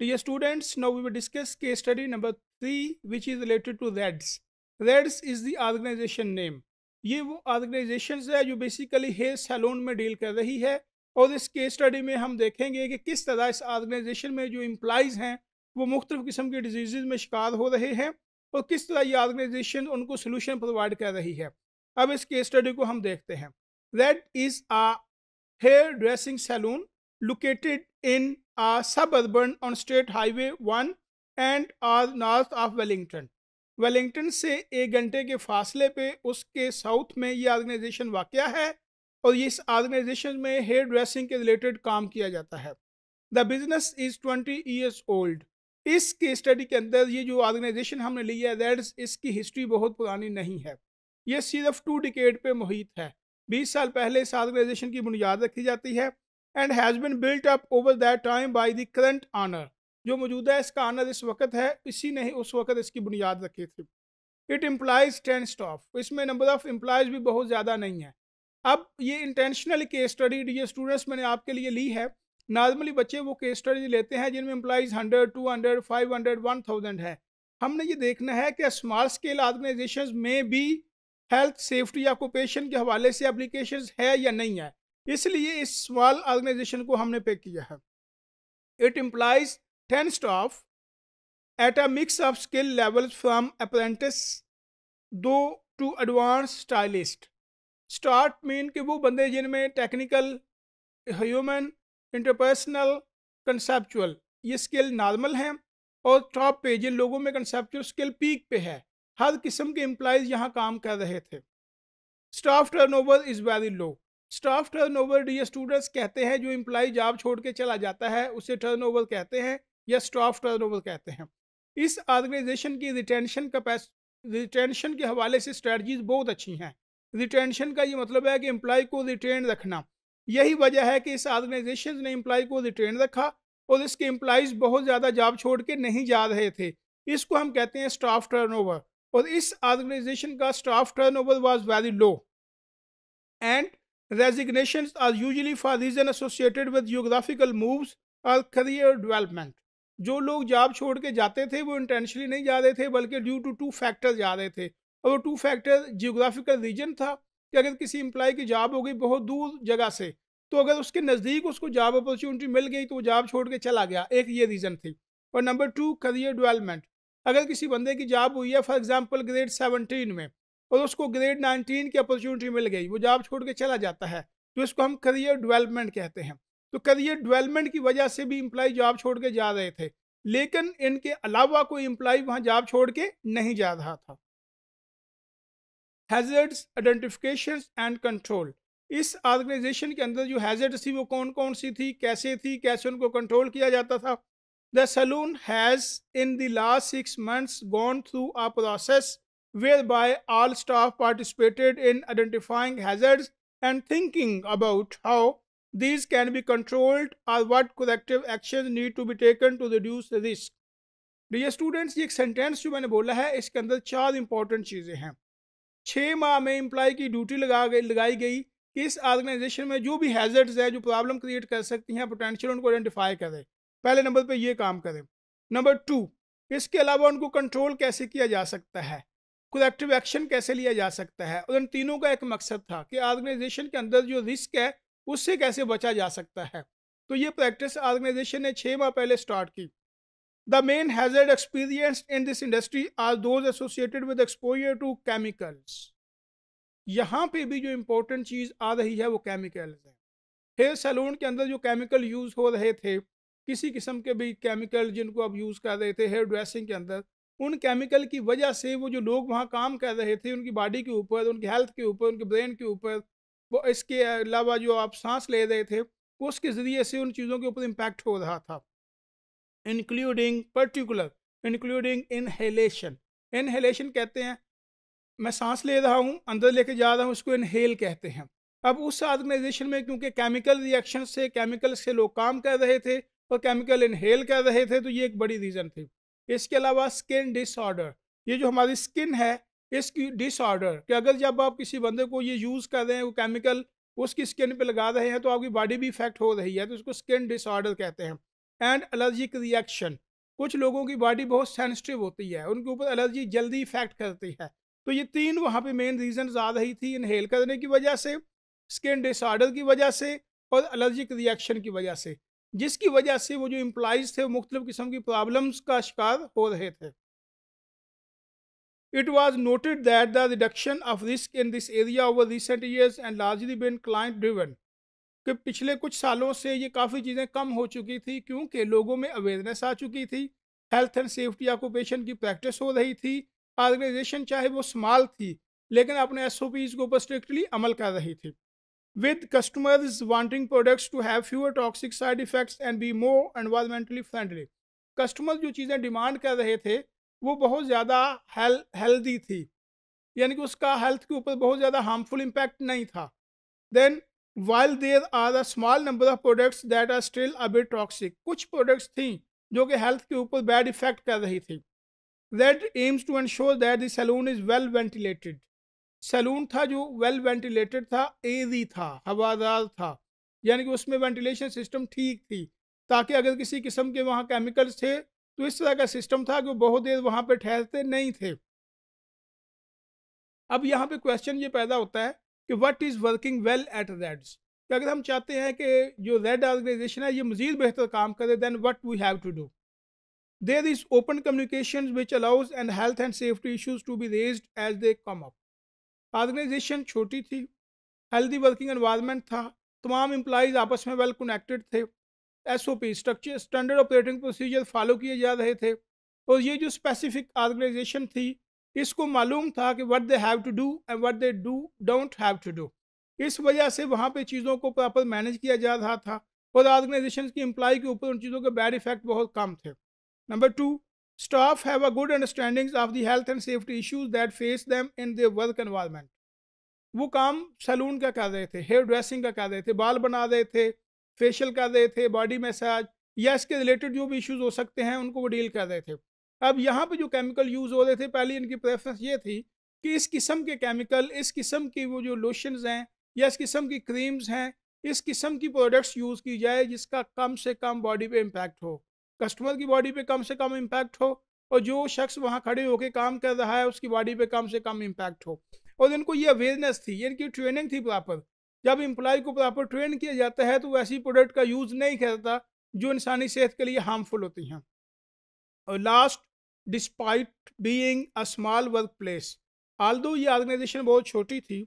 dear students now we will discuss case study number 3 which is related to reds reds is the organization name ये वो organisation है जो basically hair salon में deal कर रही है और इस केस स्टडी में हम देखेंगे कि किस तरह इस ऑर्गेनाइजेशन में जो इम्प्लाइज हैं वो मुख्तु किस्म के डिजीज़ में शिकार हो रहे हैं और किस तरह ये ऑर्गेनाइजेशन उनको सोल्यूशन प्रोवाइड कर रही है अब इस केस स्टडी को हम देखते हैं Red is a hairdressing salon located in a suburban on State Highway 1 and are north of Wellington. Wellington से एक घंटे के फासले पे उसके साउथ में ये ऑर्गेनाइजेशन वाक़ है और इस ऑर्गेनाइजेशन में हेयर ड्रेसिंग के रिलेटेड काम किया जाता है the business is twenty years old इस केस स्टडी के अंदर ये जो ऑर्गेनाइजेशन हमने ली है दैट्स इसकी हिस्ट्री बहुत पुरानी नहीं है ये सिर्फ टू डिकेड पे मुहित है बीस साल पहले इस ऑर्गेनाइजेशन की बुनियाद रखी जाती है and has been built up over that time by the current owner जो मौजूदा है इसका आनर इस वक्त है इसी ने उस वक्त इसकी बुनियाद रखी थी इट इम्प्लाइज टेन स्टॉफ इसमें नंबर ऑफ इम्प्लाइज भी बहुत ज़्यादा नहीं है अब ये इंटेंशनल केस स्टडी ये स्टूडेंट्स मैंने आपके लिए ली है नॉर्मली बच्चे वो केस स्टडी लेते हैं जिनमें employees hundred two hundred five hundred one thousand है हमने ये देखना है कि स्मॉल स्केल ऑर्गेनाइजेशन में भी हेल्थ सेफ्टी या ऑक्यूपेशन के हवाले से अप्लीकेशन है या नहीं है इसलिए इस स्मॉल ऑर्गेनाइजेशन को हमने पे किया है it employs ten staff at a mix of skill level from apprentice दो to advance stylist start mean के वो बंदे जिनमें टेक्निकल ह्यूमन इंटरपर्सनल कंसेप्चुअल ये स्किल नॉर्मल हैं और टॉप पे जिन लोगों में कंसेप्चुअल स्किल पीक पे है हर किस्म के एम्प्लाइज यहाँ काम कर रहे थे staff turnover is very low staff turnover डी स्टूडेंट्स कहते हैं जो इम्प्लाई जॉब छोड़ के चला जाता है उसे टर्नओवर कहते हैं या स्टाफ टर्नओवर कहते हैं इस ऑर्गेनाइजेशन की रिटेंशन कैपेसिटी रिटेंशन के हवाले से स्ट्रेटजीज बहुत अच्छी हैं रिटेंशन का ये मतलब है कि एम्प्लाई को रिटेन रखना यही वजह है कि इस ऑर्गेनाइजेशन ने एम्प्लाई को रिटेन रखा और इसके एम्प्लाइज बहुत ज़्यादा जॉब छोड़ के नहीं जा रहे थे इसको हम कहते हैं स्टाफ टर्न और इस ऑर्गेनाइजेशन का staff turn over very low and Resignations are usually for reason associated with geographical moves or career development. जो लोग जॉब छोड़ के जाते थे वो इंटेंशनली नहीं जा रहे थे बल्कि ड्यू टू टू फैक्टर जा रहे थे और वो टू फैक्टर जियोग्राफिकल रीजन था कि अगर किसी एम्प्लाई की जॉब हो गई बहुत दूर जगह से तो अगर उसके नज़दीक उसको जॉब अपॉर्चुनिटी मिल गई तो वो जॉब छोड़ के चला गया एक ये रीज़न थी और नंबर टू करियर डेवलपमेंट अगर किसी बंदे की जॉब हुई है फॉर एग्जाम्पल ग्रेड सेवनटीन में और उसको ग्रेड नाइनटीन की अपॉर्चुनिटी मिल गई वो जॉब छोड़ के चला जाता है तो इसको हम करियर डेवलपमेंट कहते हैं तो करियर डेवलपमेंट की वजह से भी इम्प्लाई जॉब छोड़ के जा रहे थे लेकिन इनके अलावा कोई इम्प्लाई वहाँ जॉब छोड़ के नहीं जा रहा था हैजर्ड्स आइडेंटिफिकेशन एंड कंट्रोल इस ऑर्गेनाइजेशन के अंदर जो हैजर्ड्स थी वो कौन कौन सी थी कैसे थी कैसे उनको कंट्रोल किया जाता था the salon has in the last six months gone through a process whereby all staff participated in identifying hazards and thinking about how these can be controlled or what corrective actions need to be taken to reduce the risk. Dear students ये एक sentence जो मैंने बोला है इसके अंदर चार important चीज़ें हैं छः माह में इम्प्लाई की ड्यूटी लगा गई लगाई गई कि इस ऑर्गेनाइजेशन में जो भी हैजर्ड्स है जो प्रॉब्लम क्रिएट कर सकती हैं पोटेंशियल उनको आइडेंटिफाई करें पहले नंबर पर ये काम करें नंबर टू इसके अलावा उनको कंट्रोल कैसे किया जा सकता है कोई एक्शन कैसे लिया जा सकता है और इन तीनों का एक मकसद था कि ऑर्गेनाइजेशन के अंदर जो रिस्क है उससे कैसे बचा जा सकता है तो ये प्रैक्टिस ऑर्गेनाइजेशन ने छः माह पहले स्टार्ट की the main hazard experience in this industry are those associated with exposure to chemicals यहाँ पे भी जो इम्पोर्टेंट चीज़ आ रही है वो केमिकल्स हैं हेयर सैलून के अंदर जो केमिकल यूज़ हो रहे थे किसी किस्म के भी केमिकल जिनको आप यूज़ कर रहे थे हेयर ड्रेसिंग के अंदर उन केमिकल की वजह से वो जो लोग वहाँ काम कर रहे थे उनकी बॉडी के ऊपर उनकी हेल्थ के ऊपर उनके ब्रेन के ऊपर वो इसके अलावा जो आप सांस ले रहे थे उसके ज़रिए से उन चीज़ों के ऊपर इम्पैक्ट हो रहा था including particular including inhalation inhalation कहते हैं मैं सांस ले रहा हूँ अंदर लेके जा रहा हूँ उसको इनहेल कहते हैं अब उस ऑर्गेनाइजेशन में क्योंकि केमिकल रिएक्शन से केमिकल से लोग काम कर रहे थे और केमिकल इनहेल कर रहे थे तो ये एक बड़ी रीज़न थी इसके अलावा स्किन डिसऑर्डर ये जो हमारी स्किन है इसकी डिसऑर्डर कि अगर जब आप किसी बंदे को ये यूज़ कर रहे हैं वो केमिकल उसकी स्किन पे लगा रहे हैं तो आपकी बॉडी भी इफेक्ट हो रही है तो उसको स्किन डिसऑर्डर कहते हैं एंड एलर्जिक रिएक्शन कुछ लोगों की बॉडी बहुत सेंसिटिव होती है उनके ऊपर एलर्जी जल्दी इफेक्ट करती है तो ये तीन वहाँ पर मेन रीजन आ रही थी इनहेल करने की वजह से स्किन डिसऑर्डर की वजह से और एलर्जिक रिएक्शन की वजह से जिसकी वजह से वो जो इम्प्लाइज थे वो मुख्तलिफ किस्म की प्रॉब्लम्स का शिकार हो रहे थे it was noted that the reduction of risk in this area over recent years and largely been client driven कि पिछले कुछ सालों से ये काफ़ी चीज़ें कम हो चुकी थी क्योंकि लोगों में अवेयरनेस आ चुकी थी हेल्थ एंड सेफ्टी ऑक्यूपेशन की प्रैक्टिस हो रही थी ऑर्गेनाइजेशन चाहे वो स्मॉल थी लेकिन अपने एस ओ पीज़ के ऊपर स्ट्रिक्टली अमल कर रही थी with customers wanting products to have fewer toxic side effects and be more environmentally friendly customer जो चीज़ें डिमांड कर रहे थे वो बहुत ज़्यादा हेल हेल्दी थी यानी कि उसका हेल्थ के ऊपर बहुत ज़्यादा हार्मफुल इम्पैक्ट नहीं था then while there are a small number of products that are still a bit toxic कुछ प्रोडक्ट्स थी जो कि हेल्थ के ऊपर बैड इफेक्ट कर रही थी Red aims to ensure that the salon is well ventilated salon था जो वेल वेंटिलेटेड था एजी था हवादार था यानी कि उसमें वेंटिलेशन सिस्टम ठीक थी ताकि अगर किसी किस्म के वहाँ केमिकल्स थे तो इस तरह का सिस्टम था कि बहुत देर वहाँ पर ठहरते नहीं थे अब यहाँ पे क्वेश्चन ये पैदा होता है कि what is working well at Red's कि अगर हम चाहते हैं कि जो रेड ऑर्गेनाइजेशन है ये मज़ीद बेहतर काम करे than what we have to do there is open communication which allows and health and safety issues to be raise as they come up organisation छोटी थी हेल्दी वर्किंग एनवायरनमेंट था तमाम एम्प्लाइज आपस में वेल कनेक्टेड थे S O P structure standard operating procedure follow किए जा रहे थे और ये जो स्पेसिफिक ऑर्गेनाइजेशन थी इसको मालूम था कि what they have to do and what they do don't have to do इस वजह से वहाँ पे चीज़ों को प्रॉपर मैनेज किया जा रहा था और ऑर्गेनाइजेशन की एम्प्लाई के ऊपर उन चीज़ों के बैड इफेक्ट बहुत कम थे number two staff have a good understanding of the health and safety issues that face them in their work environment. वो काम सैलून का कर रहे थे हेयर ड्रेसिंग का कर रहे थे बाल बना रहे थे फेशियल कर रहे थे बॉडी मसाज या इसके रिलेटेड जो भी इश्यूज हो सकते हैं उनको वो डील कर रहे थे अब यहाँ पे जो केमिकल यूज़ हो रहे थे पहले इनकी प्रेफरेंस ये थी कि इस किस्म के केमिकल इस किस्म की वो जो लोशंस हैं या इस किस्म की क्रीम्स हैं इस किस्म की प्रोडक्ट्स यूज़ की जाए जिसका कम से कम बॉडी पे इम्पैक्ट हो कस्टमर की बॉडी पे कम से कम इम्पैक्ट हो और जो शख्स वहाँ खड़े होकर काम कर रहा है उसकी बॉडी पे कम से कम इम्पैक्ट हो और इनको ये अवेयरनेस थी इनकी ट्रेनिंग थी प्रॉपर जब एम्प्लॉय को प्रॉपर ट्रेन किया जाता है तो वैसी प्रोडक्ट का यूज़ नहीं करता जो इंसानी सेहत के लिए हार्मफुल होती हैं और last despite being a small workplace although ये ऑर्गेनाइजेशन बहुत छोटी थी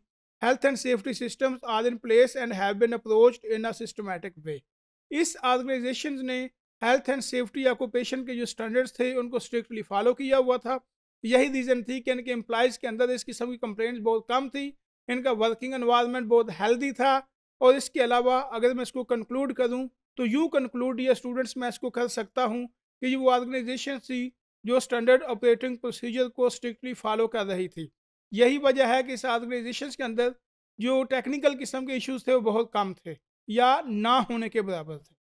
health and safety systems are in place and have been approach in a systematic way इस ऑर्गेनाइजेशन ने हेल्थ एंड सेफ्टी ऑक्यूपेशन के जो स्टैंडर्ड्स थे उनको स्ट्रिक्टली फॉलो किया हुआ था यही रीज़न थी कि इनके एम्प्लॉयज़ के अंदर इस किस्म की कंप्लेंट्स बहुत कम थी इनका वर्किंग इन्वायरमेंट बहुत हेल्दी था और इसके अलावा अगर मैं इसको कंक्लूड करूँ तो यू कंक्लूड या स्टूडेंट्स मैं इसको कर सकता हूँ कि वो ऑर्गेनाइजेशन थी जो स्टैंडर्ड ऑपरेटिंग प्रोसीजर को स्ट्रिक्टली फॉलो कर रही थी यही वजह है कि इस ऑर्गेनाइजेशन के अंदर जो टेक्निकल किस्म के इश्यूज थे वो बहुत कम थे या ना होने के बराबर थे